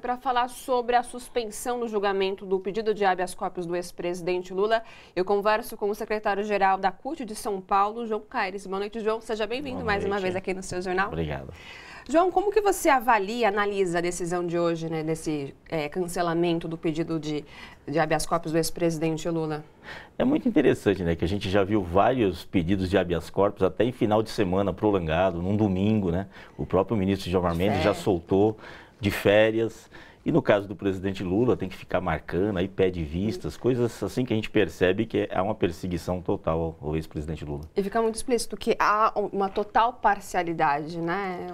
Para falar sobre a suspensão no julgamento do pedido de habeas corpus do ex-presidente Lula, eu converso com o secretário-geral da CUT de São Paulo, João Caires. Boa noite, João. Seja bem-vindo mais uma vez aqui no seu jornal. Obrigado. João, como que você avalia, analisa a decisão de hoje, né, desse é, cancelamento do pedido de, de habeas corpus do ex-presidente Lula? É muito interessante, né, que a gente já viu vários pedidos de habeas corpus, até em final de semana prolongado, num domingo, né? O próprio ministro de Armamento já soltou de férias. E no caso do presidente Lula, tem que ficar marcando, aí pede vistas, coisas assim que a gente percebe que há é uma perseguição total ao ex-presidente Lula. E fica muito explícito que há uma total parcialidade, né?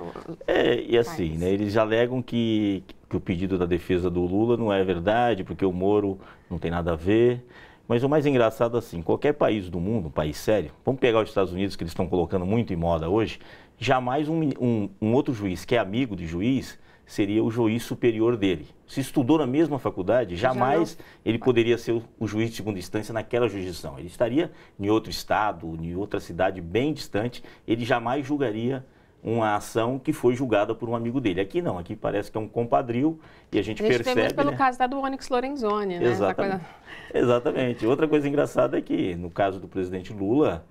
É, e assim, né, eles alegam que, que o pedido da defesa do Lula não é verdade, porque o Moro não tem nada a ver. Mas o mais engraçado, assim, qualquer país do mundo, um país sério, vamos pegar os Estados Unidos, que eles estão colocando muito em moda hoje, jamais um, um, um outro juiz que é amigo de juiz seria o juiz superior dele. Se estudou na mesma faculdade, jamais ele poderia ser o juiz de segunda instância naquela jurisdição. Ele estaria em outro estado, em outra cidade bem distante, ele jamais julgaria uma ação que foi julgada por um amigo dele. Aqui não, aqui parece que é um compadril e a gente, a gente percebe. Tem pelo né? caso da do Onyx Lorenzoni, né? Exatamente. Coisa... Exatamente. Outra coisa engraçada é que, no caso do presidente Lula,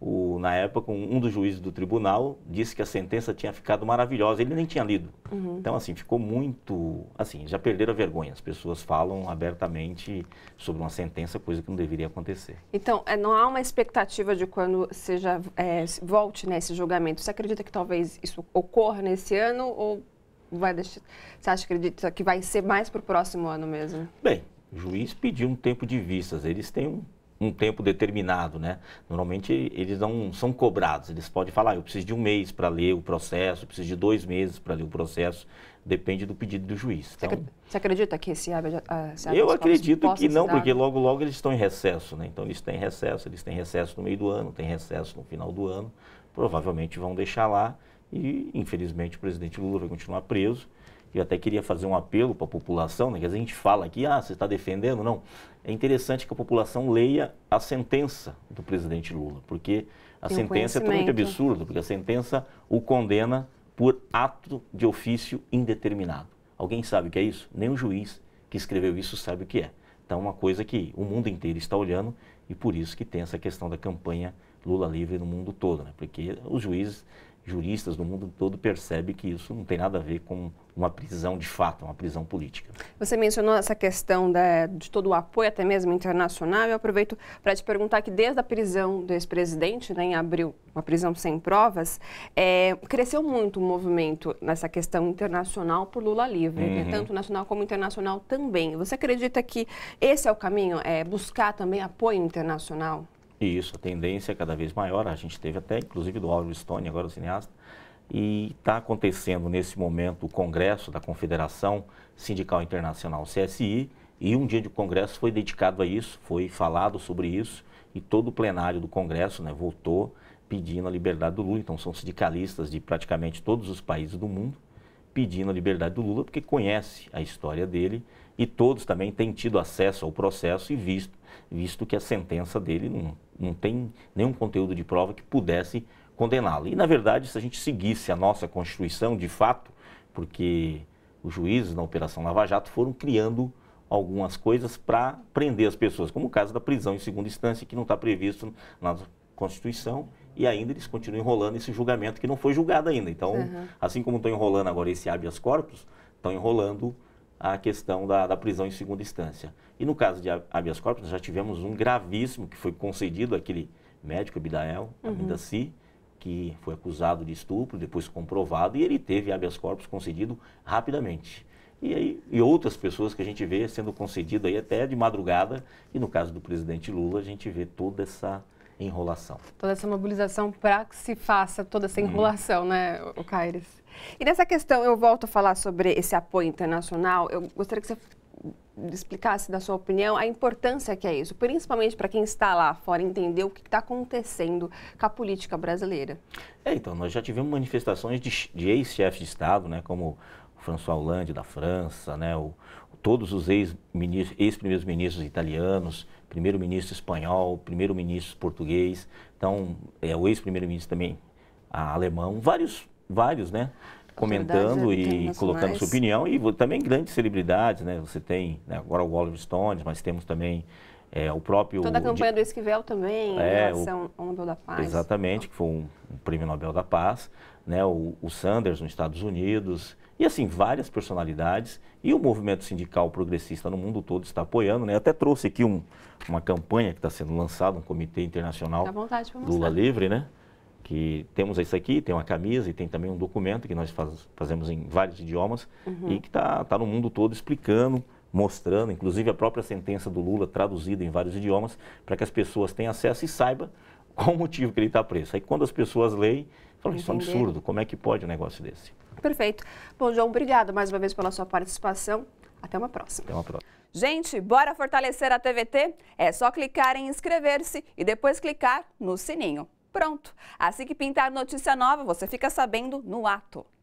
o, na época, um, um dos juízes do tribunal disse que a sentença tinha ficado maravilhosa, ele nem tinha lido. Uhum. Então, assim, ficou muito. Assim, já perderam a vergonha. As pessoas falam abertamente sobre uma sentença, coisa que não deveria acontecer. Então, é, não há uma expectativa de quando seja, é, volte nesse né, julgamento. Você acredita que talvez isso ocorra nesse ano ou vai deixar. Você acha acredita que vai ser mais para o próximo ano mesmo? Bem, o juiz pediu um tempo de vistas. Eles têm um um tempo determinado, né? Normalmente eles não são cobrados, eles podem falar, ah, eu preciso de um mês para ler o processo, eu preciso de dois meses para ler o processo, depende do pedido do juiz. Então, você acredita que esse hábito... Ah, eu acredito que não, porque logo, logo eles estão em recesso, né? Então eles têm recesso, eles têm recesso no meio do ano, têm recesso no final do ano, provavelmente vão deixar lá e, infelizmente, o presidente Lula vai continuar preso. Eu até queria fazer um apelo para a população, né? que a gente fala aqui, ah, você está defendendo. Não, é interessante que a população leia a sentença do presidente Lula, porque a Tem sentença é totalmente absurda, porque a sentença o condena por ato de ofício indeterminado. Alguém sabe o que é isso? Nem o juiz que escreveu isso sabe o que é. Então, é uma coisa que o mundo inteiro está olhando e por isso que tem essa questão da campanha Lula livre no mundo todo, né? Porque os juízes juristas do mundo todo percebem que isso não tem nada a ver com uma prisão de fato, uma prisão política. Você mencionou essa questão da, de todo o apoio, até mesmo internacional. Eu aproveito para te perguntar que desde a prisão do ex-presidente, né, em abril, uma prisão sem provas, é, cresceu muito o movimento nessa questão internacional por Lula livre, né, uhum. né, tanto nacional como internacional também. Você acredita que esse é o caminho, é, buscar também apoio internacional? E isso, a tendência é cada vez maior. A gente teve até, inclusive, do Álvaro Stone, agora o cineasta, e está acontecendo nesse momento o congresso da Confederação Sindical Internacional, CSI, e um dia de congresso foi dedicado a isso, foi falado sobre isso, e todo o plenário do congresso né, votou pedindo a liberdade do Lula. Então, são sindicalistas de praticamente todos os países do mundo pedindo a liberdade do Lula, porque conhece a história dele e todos também têm tido acesso ao processo e visto, visto que a sentença dele não, não tem nenhum conteúdo de prova que pudesse condená-lo. E, na verdade, se a gente seguisse a nossa Constituição, de fato, porque os juízes na Operação Lava Jato foram criando algumas coisas para prender as pessoas, como o caso da prisão em segunda instância, que não está previsto na Constituição, e ainda eles continuam enrolando esse julgamento que não foi julgado ainda. Então, uhum. assim como estão enrolando agora esse habeas corpus, estão enrolando a questão da, da, prisão em segunda instância. E no caso de habeas corpus, nós já tivemos um gravíssimo que foi concedido àquele médico Abidael, uhum. Amindaci, que foi acusado de estupro, depois comprovado, e ele teve habeas corpus concedido rapidamente. E, aí, e outras pessoas que a gente vê sendo concedido aí até de madrugada, e no caso do presidente Lula, a gente vê toda essa enrolação. Toda essa mobilização para que se faça toda essa enrolação, hum. né, o Caires? E nessa questão, eu volto a falar sobre esse apoio internacional. Eu gostaria que você explicasse, da sua opinião, a importância que é isso, principalmente para quem está lá fora entender o que está acontecendo com a política brasileira. É, então, nós já tivemos manifestações de, de ex-chefes de Estado, né, como o François Hollande da França, né, o, todos os ex-primeiros-ministros ex italianos, primeiro-ministro espanhol, primeiro-ministro português, então é, o ex-primeiro-ministro também alemão, vários, vários, né? comentando e colocando sua opinião e também grandes celebridades, né? Você tem né, agora o Oliver Stones, mas temos também é, o próprio, Toda a campanha de, do Esquivel também, é, em relação o, ao Nobel da Paz. Exatamente, que foi um, um prêmio Nobel da Paz, né, o, o, Sanders nos Estados Unidos, e assim, várias personalidades, e o movimento sindical progressista no mundo todo está apoiando, né, até trouxe aqui um, uma campanha que está sendo lançada, um comitê internacional vontade, Lula Livre, né, que temos isso aqui, tem uma camisa e tem também um documento que nós faz, fazemos em vários idiomas, uhum. e que está tá no mundo todo explicando mostrando, inclusive a própria sentença do Lula traduzida em vários idiomas, para que as pessoas tenham acesso e saibam qual o motivo que ele está preso. Aí quando as pessoas leem, falam, isso é um absurdo, como é que pode um negócio desse? Perfeito. Bom, João, obrigado mais uma vez pela sua participação. Até uma próxima. Até uma próxima. Gente, bora fortalecer a TVT? É só clicar em inscrever-se e depois clicar no sininho. Pronto! Assim que pintar notícia nova, você fica sabendo no ato.